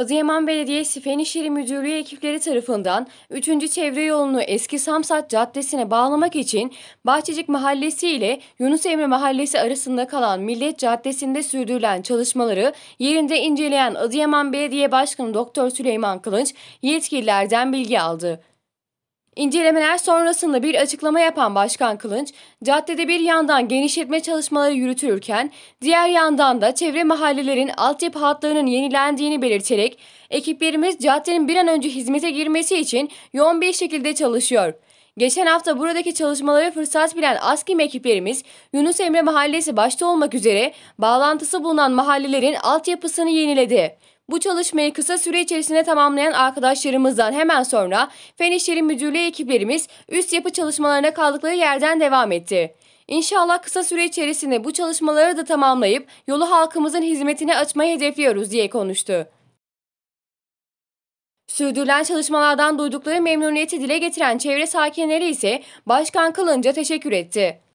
Adıyaman Belediyesi Fen İşleri Müdürlüğü ekipleri tarafından 3. çevre yolunu eski Samsat Caddesi'ne bağlamak için Bahçecik Mahallesi ile Yunus Emre Mahallesi arasında kalan Millet Caddesi'nde sürdürülen çalışmaları yerinde inceleyen Adıyaman Belediye Başkanı Doktor Süleyman Kılınç yetkililerden bilgi aldı. İncelemeler sonrasında bir açıklama yapan Başkan Kılınç, caddede bir yandan genişletme çalışmaları yürütülürken diğer yandan da çevre mahallelerin altyapı hatlarının yenilendiğini belirterek ekiplerimiz caddenin bir an önce hizmete girmesi için yoğun bir şekilde çalışıyor. Geçen hafta buradaki çalışmaları fırsat bilen ASKİM ekiplerimiz Yunus Emre Mahallesi başta olmak üzere bağlantısı bulunan mahallelerin altyapısını yeniledi. Bu çalışmayı kısa süre içerisinde tamamlayan arkadaşlarımızdan hemen sonra Fen İşleri Müdürlüğü ekiplerimiz üst yapı çalışmalarına kaldıkları yerden devam etti. İnşallah kısa süre içerisinde bu çalışmaları da tamamlayıp yolu halkımızın hizmetine açmayı hedefliyoruz diye konuştu. Sürdürülen çalışmalardan duydukları memnuniyeti dile getiren çevre sakinleri ise Başkan Kılınç'a teşekkür etti.